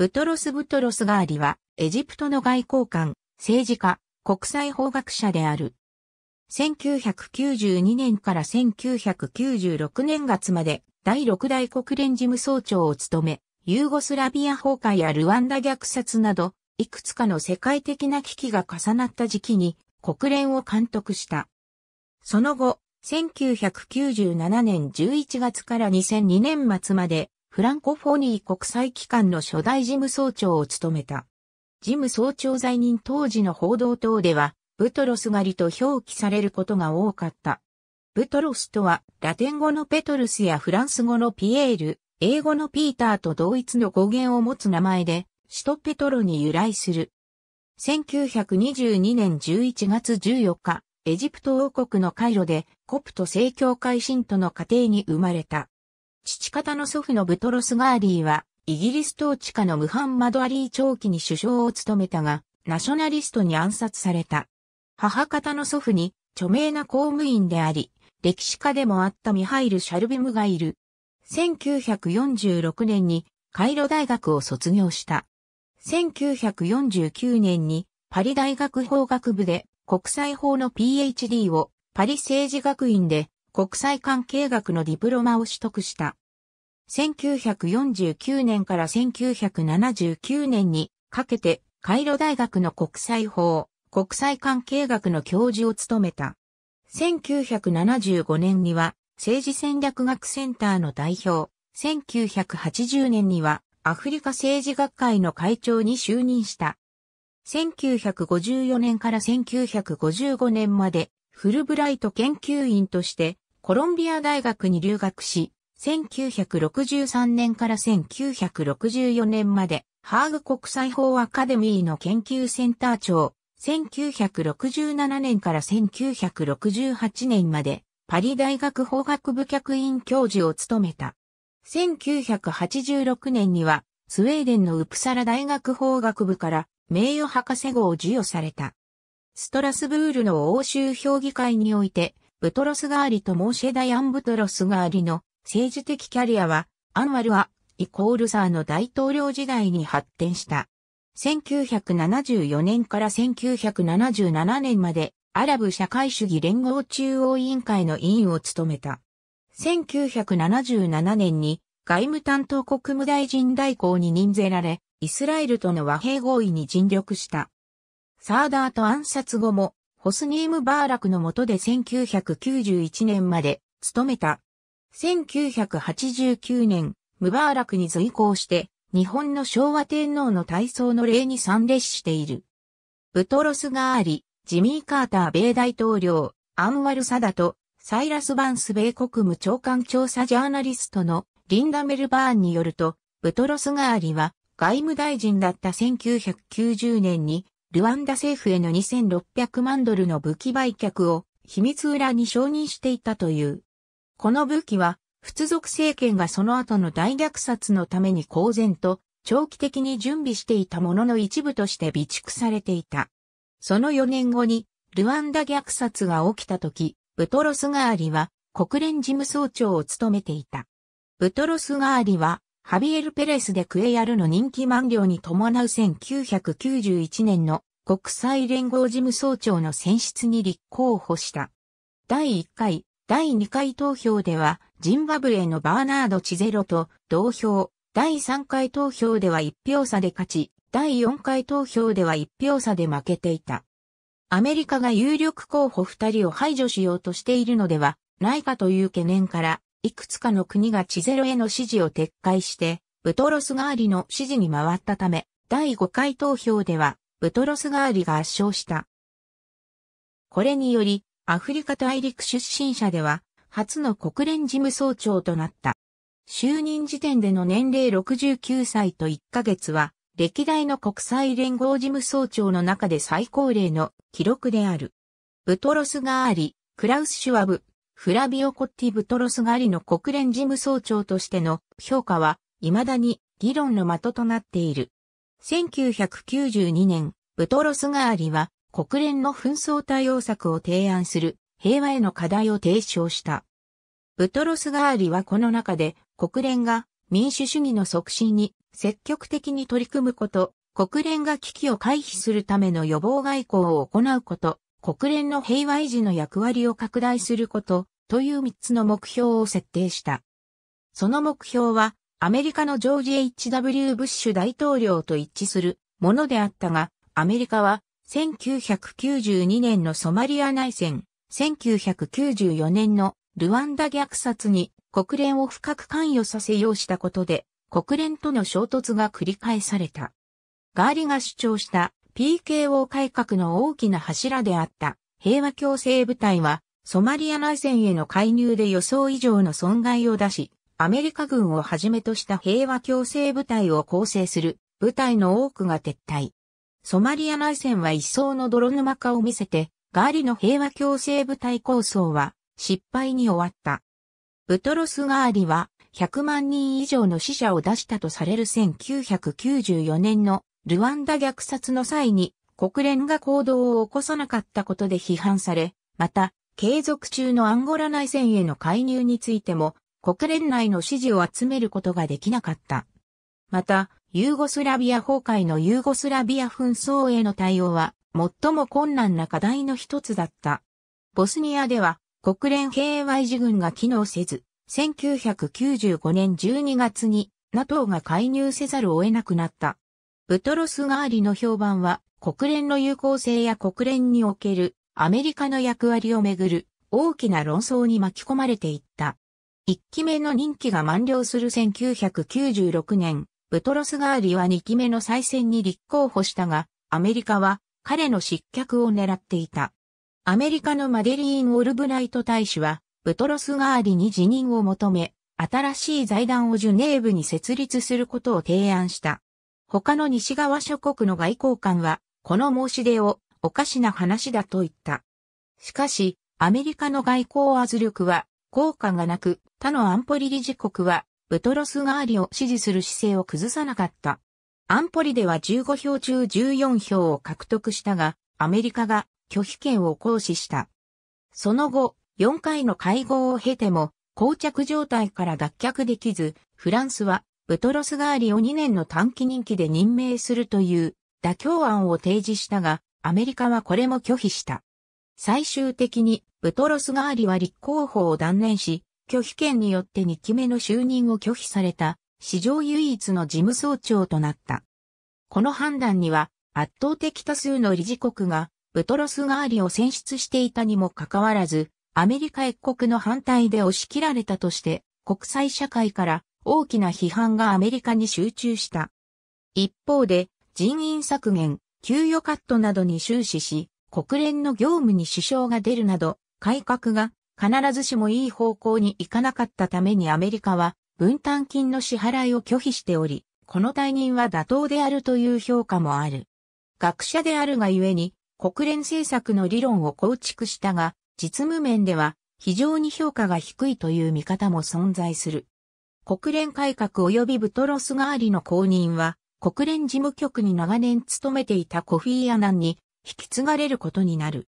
ブトロス・ブトロスガーリは、エジプトの外交官、政治家、国際法学者である。1992年から1996年月まで、第6代国連事務総長を務め、ユーゴスラビア崩壊やルワンダ虐殺など、いくつかの世界的な危機が重なった時期に国連を監督した。その後、1997年11月から2002年末までフランコフォニー国際機関の初代事務総長を務めた。事務総長在任当時の報道等では、ブトロス狩りと表記されることが多かった。ブトロスとは、ラテン語のペトルスやフランス語のピエール、英語のピーターと同一の語源を持つ名前で、首都ペトロに由来する。1922年11月14日、エジプト王国のカイロで、コプト正教会信徒の家庭に生まれた。父方の祖父のブトロス・ガーリーは、イギリス統治下のムハンマド・アリー長期に首相を務めたが、ナショナリストに暗殺された。母方の祖父に、著名な公務員であり、歴史家でもあったミハイル・シャルビムがいる。1946年にカイロ大学を卒業した。1949年にパリ大学法学部で国際法の PhD をパリ政治学院で国際関係学のディプロマを取得した。1949年から1979年にかけてカイロ大学の国際法、国際関係学の教授を務めた。1975年には政治戦略学センターの代表、1980年にはアフリカ政治学会の会長に就任した。1954年から1955年までフルブライト研究員としてコロンビア大学に留学し、1963年から1964年まで、ハーグ国際法アカデミーの研究センター長、1967年から1968年まで、パリ大学法学部客員教授を務めた。1986年には、スウェーデンのウプサラ大学法学部から名誉博士号を授与された。ストラスブールの欧州評議会において、ブトロスガーリとモーシェダヤン・ブトロスガーリの政治的キャリアは、アンワルア、イコールサーの大統領時代に発展した。1974年から1977年まで、アラブ社会主義連合中央委員会の委員を務めた。1977年に外務担当国務大臣代行に任ぜられ、イスラエルとの和平合意に尽力した。サーダート暗殺後も、ホスニーム・バーラクの下で1991年まで勤めた。1989年、ムバーラクに随行して、日本の昭和天皇の体操の礼に参列している。ブトロス・ガーリ、ジミー・カーター米大統領、アンワル・サダと、サイラス・バンス米国務長官調査ジャーナリストのリンダ・メルバーンによると、ブトロス・ガーリは外務大臣だった1990年にルワンダ政府への2600万ドルの武器売却を秘密裏に承認していたという。この武器は、仏族政権がその後の大虐殺のために公然と長期的に準備していたものの一部として備蓄されていた。その4年後に、ルワンダ虐殺が起きた時、ブトロスガーリは国連事務総長を務めていた。ブトロスガーリはハビエル・ペレスでクエヤルの人気満了に伴う1991年の国際連合事務総長の選出に立候補した。第1回、第2回投票では、ジンバブエのバーナード・チゼロと同票、第3回投票では1票差で勝ち、第4回投票では1票差で負けていた。アメリカが有力候補2人を排除しようとしているのではないかという懸念から、いくつかの国がチゼロへの支持を撤回して、ブトロスガーリの支持に回ったため、第5回投票では、ブトロスガーリが圧勝した。これにより、アフリカ大陸出身者では、初の国連事務総長となった。就任時点での年齢69歳と1ヶ月は、歴代の国際連合事務総長の中で最高齢の記録である。ブトロスガーリ、クラウス・シュワブ、フラビオ・コッティ・ブトロス・ガリの国連事務総長としての評価は、未だに議論の的となっている。1992年、ブトロス・ガーリは、国連の紛争対応策を提案する平和への課題を提唱した。ブトロス・ガーリはこの中で国連が民主主義の促進に積極的に取り組むこと、国連が危機を回避するための予防外交を行うこと、国連の平和維持の役割を拡大すること、という3つの目標を設定した。その目標は、アメリカのジョージ・ H.W. ブッシュ大統領と一致するものであったが、アメリカは1992年のソマリア内戦、1994年のルワンダ虐殺に国連を深く関与させようしたことで、国連との衝突が繰り返された。ガーリが主張した PKO 改革の大きな柱であった平和共生部隊はソマリア内戦への介入で予想以上の損害を出し、アメリカ軍をはじめとした平和共生部隊を構成する部隊の多くが撤退。ソマリア内戦は一層の泥沼化を見せて、ガーリの平和共生部隊構想は失敗に終わった。ブトロス・ガーリは100万人以上の死者を出したとされる1994年のルワンダ虐殺の際に国連が行動を起こさなかったことで批判され、また、継続中のアンゴラ内戦への介入についても、国連内の支持を集めることができなかった。また、ユーゴスラビア崩壊のユーゴスラビア紛争への対応は、最も困難な課題の一つだった。ボスニアでは、国連平和維持軍が機能せず、1995年12月に NATO が介入せざるを得なくなった。ブトロス・ガーリの評判は、国連の有効性や国連におけるアメリカの役割をめぐる大きな論争に巻き込まれていった。1期目の任期が満了する1996年、ブトロス・ガーリは2期目の再選に立候補したが、アメリカは彼の失脚を狙っていた。アメリカのマデリーン・オルブライト大使は、ブトロス・ガーリに辞任を求め、新しい財団をジュネーブに設立することを提案した。他の西側諸国の外交官は、この申し出をおかしな話だと言った。しかし、アメリカの外交圧力は効果がなく、他の安保理理事国は、ブトロス代わりを支持する姿勢を崩さなかった。安保理では15票中14票を獲得したが、アメリカが拒否権を行使した。その後、4回の会合を経ても、膠着状態から脱却できず、フランスはブトロスガーリを2年の短期任期で任命するという妥協案を提示したが、アメリカはこれも拒否した。最終的に、ブトロスガーリは立候補を断念し、拒否権によって2期目の就任を拒否された、史上唯一の事務総長となった。この判断には、圧倒的多数の理事国が、ブトロスガーリを選出していたにもかかわらず、アメリカ一国の反対で押し切られたとして、国際社会から大きな批判がアメリカに集中した。一方で、人員削減、給与カットなどに終始し、国連の業務に支障が出るなど、改革が必ずしもいい方向に行かなかったためにアメリカは分担金の支払いを拒否しており、この退任は妥当であるという評価もある。学者であるがゆえに、国連政策の理論を構築したが、実務面では非常に評価が低いという見方も存在する。国連改革及びブトロス・ガーリの後任は、国連事務局に長年勤めていたコフィー・アナンに引き継がれることになる。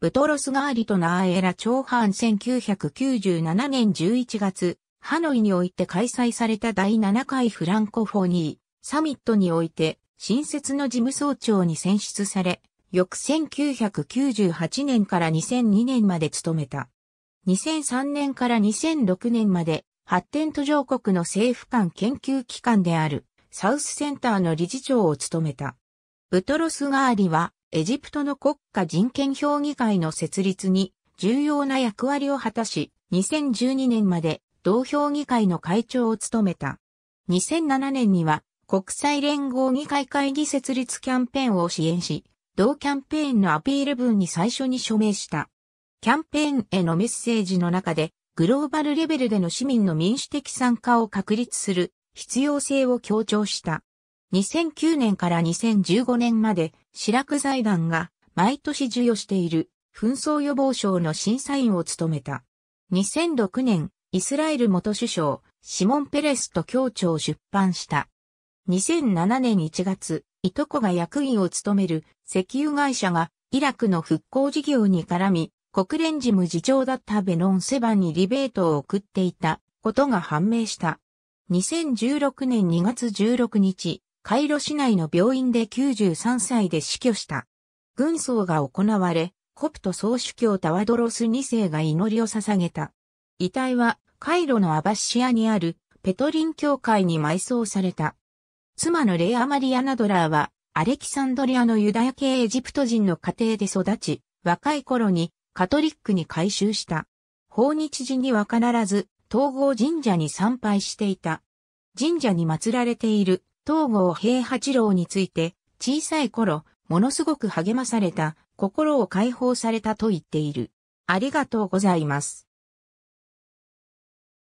ブトロス・ガーリとナーエラ・長藩1997年11月、ハノイにおいて開催された第7回フランコフォニーサミットにおいて、新設の事務総長に選出され、翌1998年から2002年まで務めた。2003年から2006年まで発展途上国の政府間研究機関であるサウスセンターの理事長を務めた。ブトロス・ガーリはエジプトの国家人権評議会の設立に重要な役割を果たし、2012年まで同評議会の会長を務めた。2007年には国際連合議会会議設立キャンペーンを支援し、同キャンペーンのアピール文に最初に署名した。キャンペーンへのメッセージの中で、グローバルレベルでの市民の民主的参加を確立する必要性を強調した。2009年から2015年まで、シラク財団が毎年授与している紛争予防賞の審査員を務めた。2006年、イスラエル元首相、シモン・ペレスと協調を出版した。2007年1月、いとこが役員を務める石油会社がイラクの復興事業に絡み、国連事務次長だったベノン・セバンにリベートを送っていたことが判明した。2016年2月16日、カイロ市内の病院で93歳で死去した。軍葬が行われ、コプト総主教タワドロス2世が祈りを捧げた。遺体はカイロのアバシアにあるペトリン教会に埋葬された。妻のレア・マリア・ナドラーはアレキサンドリアのユダヤ系エジプト人の家庭で育ち、若い頃にカトリックに改宗した。訪日時には必ず東郷神社に参拝していた。神社に祀られている東郷平八郎について小さい頃ものすごく励まされた心を解放されたと言っている。ありがとうございます。